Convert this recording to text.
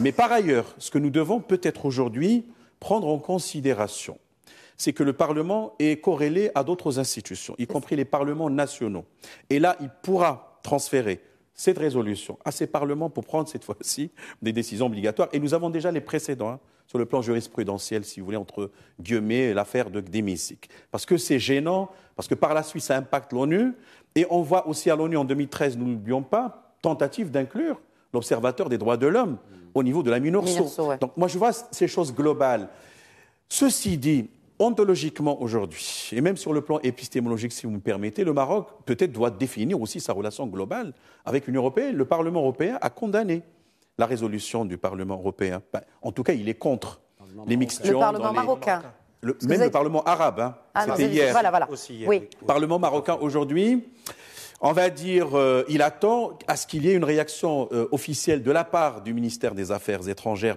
Mais par ailleurs, ce que nous devons peut-être aujourd'hui prendre en considération, c'est que le Parlement est corrélé à d'autres institutions, y compris les parlements nationaux. Et là, il pourra transférer cette résolution à ces parlements pour prendre cette fois-ci des décisions obligatoires. Et nous avons déjà les précédents hein, sur le plan jurisprudentiel, si vous voulez, entre Guillemet et l'affaire de Gdémisic. Parce que c'est gênant, parce que par la suite, ça impacte l'ONU. Et on voit aussi à l'ONU en 2013, nous n'oublions pas, tentative d'inclure l'observateur des droits de l'homme au niveau de la minorité. Donc moi, je vois ces choses globales. Ceci dit, ontologiquement aujourd'hui, et même sur le plan épistémologique, si vous me permettez, le Maroc peut-être doit définir aussi sa relation globale avec l'Union européenne. Le Parlement européen a condamné la résolution du Parlement européen. Ben, en tout cas, il est contre les mixtures. Le Parlement marocain. même le Parlement arabe, hein. ah, c'était hier. Voilà, voilà. Aussi Oui. Parlement marocain aujourd'hui on va dire, euh, il attend à ce qu'il y ait une réaction euh, officielle de la part du ministère des Affaires étrangères